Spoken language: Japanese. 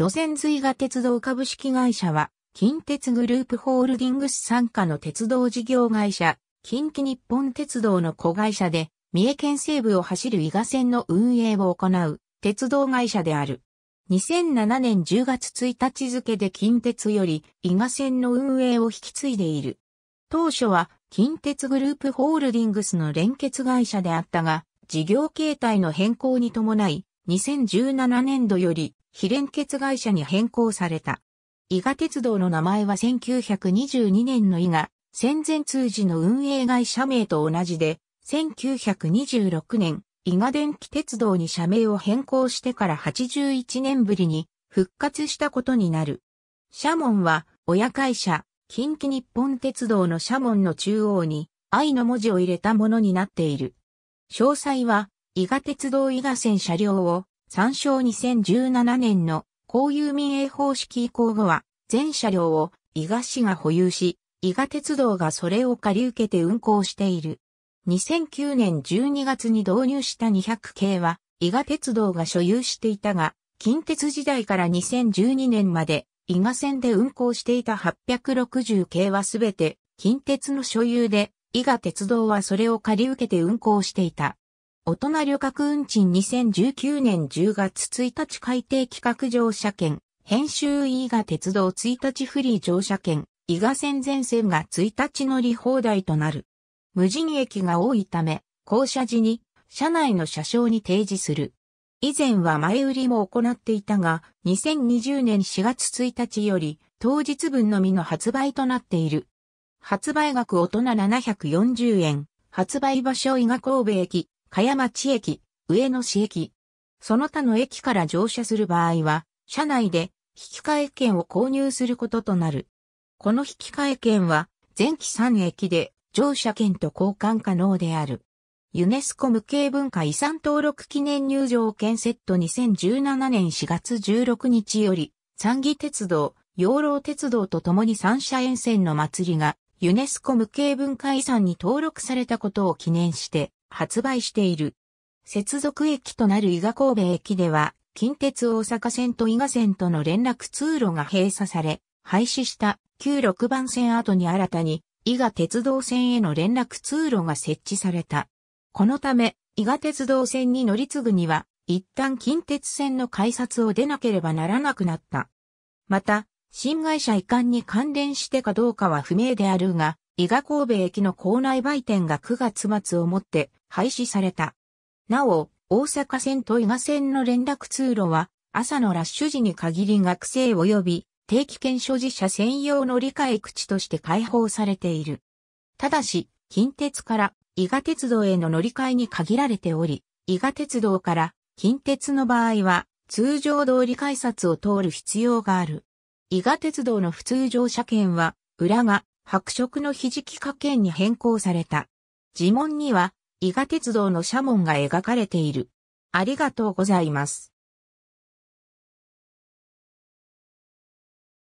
路線随が鉄道株式会社は、近鉄グループホールディングス傘下の鉄道事業会社、近畿日本鉄道の子会社で、三重県西部を走る伊賀線の運営を行う鉄道会社である。2007年10月1日付で近鉄より伊賀線の運営を引き継いでいる。当初は近鉄グループホールディングスの連結会社であったが、事業形態の変更に伴い、2017年度より非連結会社に変更された。伊賀鉄道の名前は1922年の伊賀、戦前通時の運営会社名と同じで、1926年、伊賀電気鉄道に社名を変更してから81年ぶりに復活したことになる。社門は、親会社、近畿日本鉄道の社門の中央に、愛の文字を入れたものになっている。詳細は、伊賀鉄道伊賀線車両を、参照2017年の公有民営方式移行後は、全車両を伊賀市が保有し、伊賀鉄道がそれを借り受けて運行している。2009年12月に導入した200系は、伊賀鉄道が所有していたが、近鉄時代から2012年まで、伊賀線で運行していた860系はすべて、近鉄の所有で、伊賀鉄道はそれを借り受けて運行していた。大人旅客運賃2019年10月1日改定企画乗車券、編集伊賀鉄道1日フリー乗車券、伊賀線全線が1日乗り放題となる。無人駅が多いため、降車時に車内の車掌に提示する。以前は前売りも行っていたが、2020年4月1日より当日分のみの発売となっている。発売額大人740円、発売場所伊賀神戸駅、茅町駅、上野市駅。その他の駅から乗車する場合は、車内で引換券を購入することとなる。この引換券は、全期3駅で乗車券と交換可能である。ユネスコ無形文化遺産登録記念入場券セット2017年4月16日より、三義鉄道、養老鉄道と共に三社沿線の祭りが、ユネスコ無形文化遺産に登録されたことを記念して、発売している。接続駅となる伊賀神戸駅では、近鉄大阪線と伊賀線との連絡通路が閉鎖され、廃止した旧6番線跡に新たに、伊賀鉄道線への連絡通路が設置された。このため、伊賀鉄道線に乗り継ぐには、一旦近鉄線の改札を出なければならなくなった。また、新会社移管に関連してかどうかは不明であるが、伊賀神戸駅の構内売店が9月末をもって廃止された。なお、大阪線と伊賀線の連絡通路は、朝のラッシュ時に限り学生及び定期券所持者専用の理解口として開放されている。ただし、近鉄から伊賀鉄道への乗り換えに限られており、伊賀鉄道から近鉄の場合は通常通り改札を通る必要がある。伊賀鉄道の普通乗車券は、裏が白色のひじき加減に変更された。呪文には、伊賀鉄道の社門が描かれている。ありがとうございます。